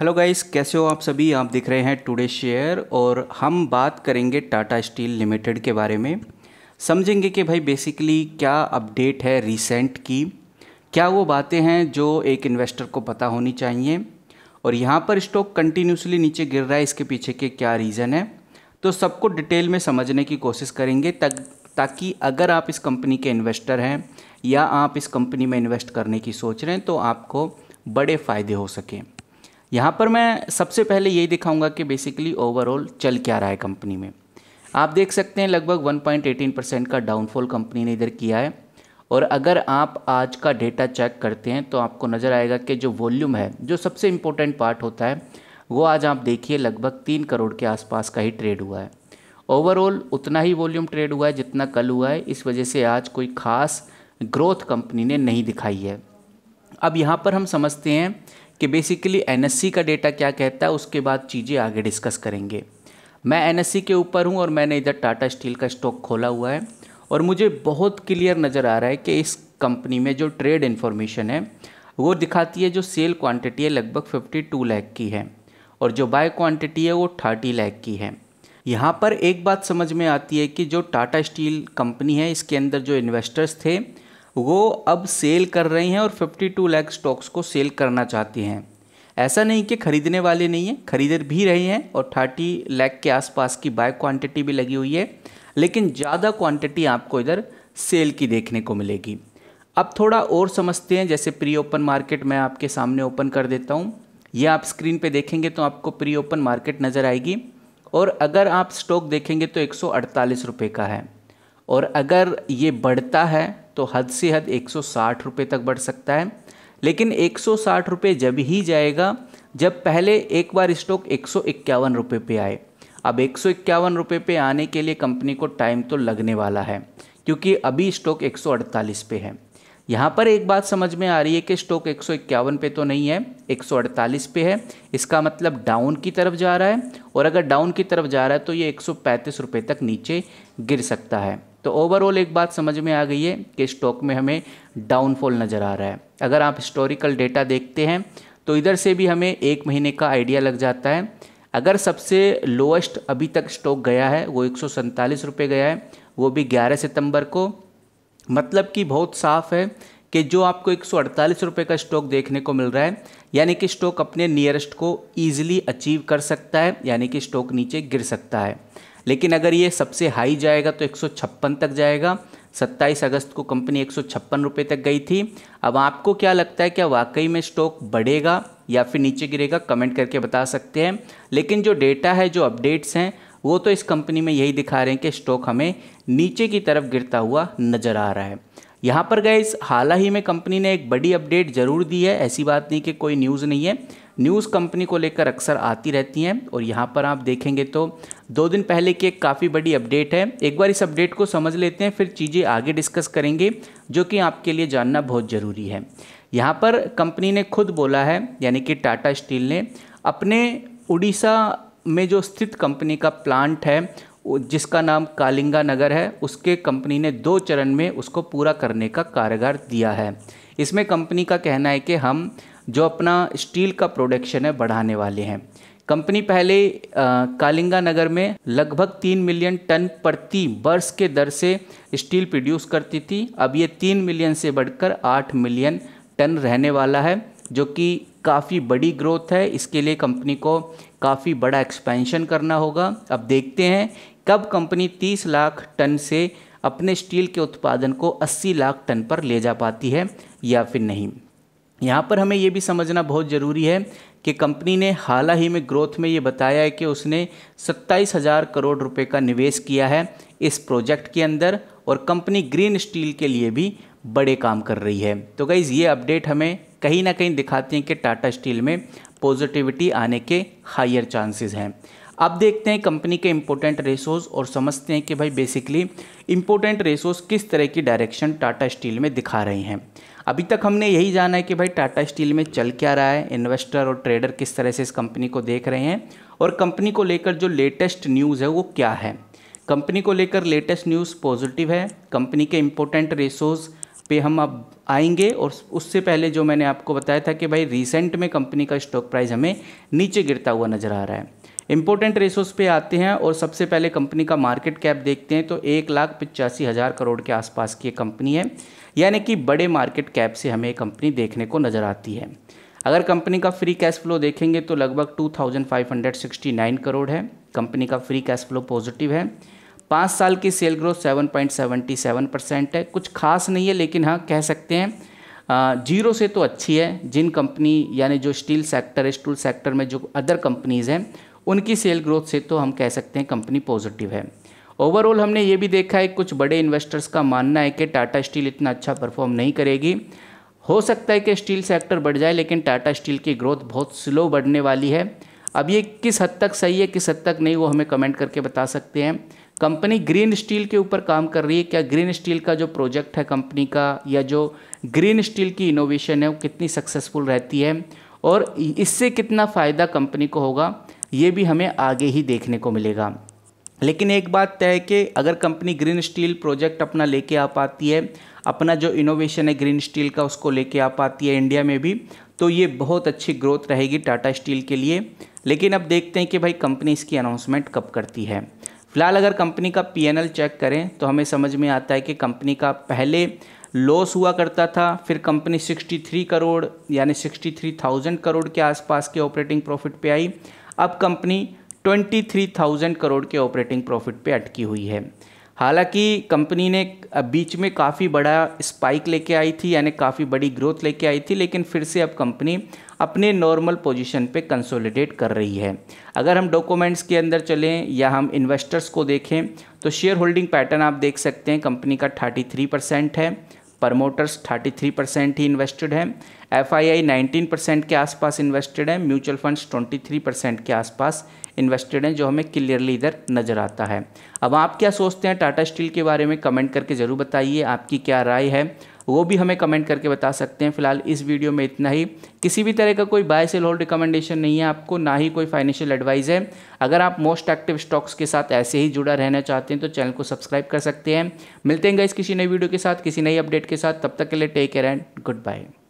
hello guys कैसे हो आप सभी आप देख रहे हैं टुडे शेयर और हम बात करेंगे टाटा स्टील लिमिटेड के बारे में समझेंगे कि भाई बेसिकली क्या अपडेट है रिसेंट की क्या वो बातें हैं जो एक इन्वेस्टर को पता होनी चाहिए और यहाँ पर स्टॉक कंटिन्यूसली नीचे गिर रहा है इसके पीछे के क्या रीज़न है तो सबको डिटेल में समझने की कोशिश करेंगे तक ताकि अगर आप इस कंपनी के इन्वेस्टर हैं या आप इस कंपनी में इन्वेस्ट करने की सोच रहे हैं तो आपको बड़े फ़ायदे हो सकें यहाँ पर मैं सबसे पहले यही दिखाऊंगा कि बेसिकली ओवरऑल चल क्या रहा है कंपनी में आप देख सकते हैं लगभग 1.18 परसेंट का डाउनफॉल कंपनी ने इधर किया है और अगर आप आज का डेटा चेक करते हैं तो आपको नज़र आएगा कि जो वॉल्यूम है जो सबसे इम्पोर्टेंट पार्ट होता है वो आज आप देखिए लगभग तीन करोड़ के आसपास का ही ट्रेड हुआ है ओवरऑल उतना ही वॉल्यूम ट्रेड हुआ है जितना कल हुआ है इस वजह से आज कोई ख़ास ग्रोथ कंपनी ने नहीं दिखाई है अब यहाँ पर हम समझते हैं कि बेसिकली एन का डेटा क्या कहता है उसके बाद चीज़ें आगे डिस्कस करेंगे मैं एन के ऊपर हूँ और मैंने इधर टाटा स्टील का स्टॉक खोला हुआ है और मुझे बहुत क्लियर नज़र आ रहा है कि इस कंपनी में जो ट्रेड इन्फॉर्मेशन है वो दिखाती है जो सेल क्वांटिटी है लगभग 52 लाख की है और जो बाय क्वांटिटी है वो 30 लाख की है यहाँ पर एक बात समझ में आती है कि जो टाटा स्टील कंपनी है इसके अंदर जो इन्वेस्टर्स थे वो अब सेल कर रही हैं और 52 लैख स्टॉक्स को सेल करना चाहती हैं ऐसा नहीं कि खरीदने वाले नहीं हैं खरीद भी रहे हैं और 30 लैख के आसपास की बाय क्वांटिटी भी लगी हुई है लेकिन ज़्यादा क्वांटिटी आपको इधर सेल की देखने को मिलेगी अब थोड़ा और समझते हैं जैसे प्री ओपन मार्केट मैं आपके सामने ओपन कर देता हूँ ये आप स्क्रीन पर देखेंगे तो आपको प्री ओपन मार्केट नज़र आएगी और अगर आप स्टॉक देखेंगे तो एक सौ का है और अगर ये बढ़ता है तो हद से हद एक सौ तक बढ़ सकता है लेकिन एक सौ जब ही जाएगा जब पहले एक बार स्टॉक एक सौ पे आए अब एक सौ पे आने के लिए कंपनी को टाइम तो लगने वाला है क्योंकि अभी स्टॉक 148 पे है यहाँ पर एक बात समझ में आ रही है कि स्टॉक एक पे तो नहीं है 148 पे है इसका मतलब डाउन की तरफ जा रहा है और अगर डाउन की तरफ जा रहा है तो ये एक सौ तक नीचे गिर सकता है तो ओवरऑल एक बात समझ में आ गई है कि स्टॉक में हमें डाउनफॉल नज़र आ रहा है अगर आप हिस्टोरिकल डेटा देखते हैं तो इधर से भी हमें एक महीने का आइडिया लग जाता है अगर सबसे लोएस्ट अभी तक स्टॉक गया है वो एक रुपये गया है वो भी ग्यारह सितंबर को मतलब कि बहुत साफ है कि जो आपको एक रुपये का स्टॉक देखने को मिल रहा है यानी कि स्टॉक अपने नियरेस्ट को ईजिली अचीव कर सकता है यानी कि स्टॉक नीचे गिर सकता है लेकिन अगर ये सबसे हाई जाएगा तो एक तक जाएगा 27 अगस्त को कंपनी एक सौ तक गई थी अब आपको क्या लगता है क्या वाकई में स्टॉक बढ़ेगा या फिर नीचे गिरेगा कमेंट करके बता सकते हैं लेकिन जो डेटा है जो अपडेट्स हैं वो तो इस कंपनी में यही दिखा रहे हैं कि स्टॉक हमें नीचे की तरफ गिरता हुआ नज़र आ रहा है यहाँ पर गए हाल ही में कंपनी ने एक बड़ी अपडेट ज़रूर दी है ऐसी बात नहीं कि कोई न्यूज़ नहीं है न्यूज़ कंपनी को लेकर अक्सर आती रहती हैं और यहाँ पर आप देखेंगे तो दो दिन पहले की एक काफ़ी बड़ी अपडेट है एक बार इस अपडेट को समझ लेते हैं फिर चीज़ें आगे डिस्कस करेंगे जो कि आपके लिए जानना बहुत ज़रूरी है यहाँ पर कंपनी ने खुद बोला है यानी कि टाटा स्टील ने अपने उड़ीसा में जो स्थित कंपनी का प्लांट है जिसका नाम कालिंगा नगर है उसके कंपनी ने दो चरण में उसको पूरा करने का कारगर दिया है इसमें कंपनी का कहना है कि हम जो अपना स्टील का प्रोडक्शन है बढ़ाने वाले हैं कंपनी पहले आ, कालिंगा नगर में लगभग तीन मिलियन टन प्रति वर्ष के दर से स्टील प्रोड्यूस करती थी अब ये तीन मिलियन से बढ़कर आठ मिलियन टन रहने वाला है जो कि काफ़ी बड़ी ग्रोथ है इसके लिए कंपनी को काफ़ी बड़ा एक्सपेंशन करना होगा अब देखते हैं कब कंपनी 30 लाख टन से अपने स्टील के उत्पादन को 80 लाख टन पर ले जा पाती है या फिर नहीं यहाँ पर हमें ये भी समझना बहुत ज़रूरी है कि कंपनी ने हाल ही में ग्रोथ में ये बताया है कि उसने सत्ताईस हज़ार करोड़ रुपए का निवेश किया है इस प्रोजेक्ट के अंदर और कंपनी ग्रीन स्टील के लिए भी बड़े काम कर रही है तो गाइज़ ये अपडेट हमें कहीं ना कहीं दिखाती हैं कि टाटा स्टील में पॉजिटिविटी आने के हायर चांसेस हैं अब देखते हैं कंपनी के इम्पोर्टेंट रेसोज और समझते हैं कि भाई बेसिकली इम्पोर्टेंट रेसोज किस तरह की डायरेक्शन टाटा स्टील में दिखा रही हैं अभी तक हमने यही जाना है कि भाई टाटा स्टील में चल क्या रहा है इन्वेस्टर और ट्रेडर किस तरह से इस कंपनी को देख रहे हैं और कंपनी को लेकर जो लेटेस्ट न्यूज़ है वो क्या है कंपनी को लेकर लेटेस्ट न्यूज़ पॉजिटिव है कंपनी के इम्पोर्टेंट रेसोज़ पे हम अब आएंगे और उससे पहले जो मैंने आपको बताया था कि भाई रिसेंट में कंपनी का स्टॉक प्राइस हमें नीचे गिरता हुआ नज़र आ रहा है इंपॉर्टेंट रेसोस पे आते हैं और सबसे पहले कंपनी का मार्केट कैप देखते हैं तो एक लाख पिचासी हज़ार करोड़ के आसपास की कंपनी है यानी कि बड़े मार्केट कैप से हमें कंपनी देखने को नज़र आती है अगर कंपनी का फ्री कैश फ्लो देखेंगे तो लगभग 2569 करोड़ है कंपनी का फ्री कैश फ्लो पॉजिटिव है पाँच साल की सेल ग्रोथ 7.77 परसेंट है कुछ खास नहीं है लेकिन हाँ कह सकते हैं जीरो से तो अच्छी है जिन कंपनी यानी जो स्टील सेक्टर स्टूल सेक्टर में जो अदर कंपनीज़ हैं उनकी सेल ग्रोथ से तो हम कह सकते हैं कंपनी पॉजिटिव है ओवरऑल हमने ये भी देखा है कुछ बड़े इन्वेस्टर्स का मानना है कि टाटा स्टील इतना अच्छा परफॉर्म नहीं करेगी हो सकता है कि स्टील सेक्टर बढ़ जाए लेकिन टाटा स्टील की ग्रोथ बहुत स्लो बढ़ने वाली है अब ये किस हद तक सही है किस हद तक नहीं वो हमें कमेंट करके बता सकते हैं कंपनी ग्रीन स्टील के ऊपर काम कर रही है क्या ग्रीन स्टील का जो प्रोजेक्ट है कंपनी का या जो ग्रीन स्टील की इनोवेशन है वो कितनी सक्सेसफुल रहती है और इससे कितना फ़ायदा कंपनी को होगा ये भी हमें आगे ही देखने को मिलेगा लेकिन एक बात तय है कि अगर कंपनी ग्रीन स्टील प्रोजेक्ट अपना लेके आ पाती है अपना जो इनोवेशन है ग्रीन स्टील का उसको लेके आ पाती है इंडिया में भी तो ये बहुत अच्छी ग्रोथ रहेगी टाटा स्टील के लिए लेकिन अब देखते हैं कि भाई कंपनी इसकी अनाउंसमेंट कब करती है फिलहाल अगर कंपनी का पी चेक करें तो हमें समझ में आता है कि कंपनी का पहले लॉस हुआ करता था फिर कंपनी 63 करोड़ यानी 63,000 करोड़ के आसपास के ऑपरेटिंग प्रॉफिट पे आई अब कंपनी 23,000 करोड़ के ऑपरेटिंग प्रॉफिट पे अटकी हुई है हालांकि कंपनी ने बीच में काफ़ी बड़ा स्पाइक लेके आई थी यानी काफ़ी बड़ी ग्रोथ लेके आई थी लेकिन फिर से अब कंपनी अपने नॉर्मल पोजीशन पे कंसोलिडेट कर रही है अगर हम डॉक्यूमेंट्स के अंदर चलें या हम इन्वेस्टर्स को देखें तो शेयर होल्डिंग पैटर्न आप देख सकते हैं कंपनी का 33 परसेंट है प्रमोटर्स 33 परसेंट ही इन्वेस्टेड हैं F I I nineteen percent के आसपास इन्वेस्टेड हैं म्यूचुअल फंड्स 23 परसेंट के आसपास इन्वेस्टेड हैं जो हमें क्लियरली इधर नज़र आता है अब आप क्या सोचते हैं टाटा स्टील के बारे में कमेंट करके ज़रूर बताइए आपकी क्या राय है वो भी हमें कमेंट करके बता सकते हैं फिलहाल इस वीडियो में इतना ही किसी भी तरह का कोई बाय सेल होल्ड रिकमेंडेशन नहीं है आपको ना ही कोई फाइनेंशियल एडवाइस है अगर आप मोस्ट एक्टिव स्टॉक्स के साथ ऐसे ही जुड़ा रहना चाहते हैं तो चैनल को सब्सक्राइब कर सकते हैं मिलते हैं गाइस किसी नई वीडियो के साथ किसी नई अपडेट के साथ तब तक के लिए take care and good bye